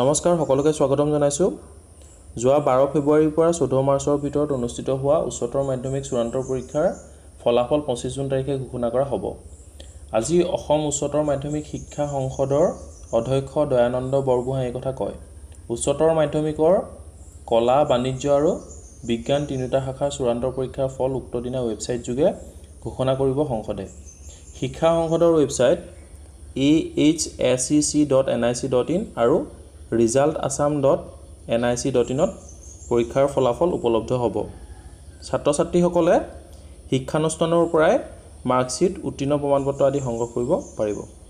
নমস্কাৰ সকলোকে স্বাগতম জনাইছোঁ যোৱা বাৰ ফেব্ৰুৱাৰীৰ পৰা চৈধ্য মাৰ্চৰ ভিতৰত অনুষ্ঠিত হোৱা উচ্চতৰ মাধ্যমিক চূড়ান্ত পৰীক্ষাৰ ফলাফল পঁচিছ জুন তাৰিখে ঘোষণা কৰা হ'ব আজি অসম উচ্চতৰ মাধ্যমিক শিক্ষা সংসদৰ অধ্যক্ষ দয়ানন্দ বৰগোহাঁই এই কথা কয় উচ্চতৰ মাধ্যমিকৰ কলা বাণিজ্য আৰু বিজ্ঞান তিনিওটা শাখাৰ চূড়ান্ত পৰীক্ষাৰ ফল উক্ত দিনা ৱেবছাইটযোগে ঘোষণা কৰিব সংসদে শিক্ষা সংসদৰ website A H S C C dot N I C dot in আৰু result Assam dot N I C dot ইনত পৰীক্ষাৰ ফলাফল উপলব্ধ হ'ব ছাত্ৰ ছাত্ৰীসকলে শিক্ষানুষ্ঠানৰ পৰাই মাৰ্কশ্বীট উত্তীৰ্ণ প্ৰমাণপত্ৰ আদি সংগ্ৰহ কৰিব পাৰিব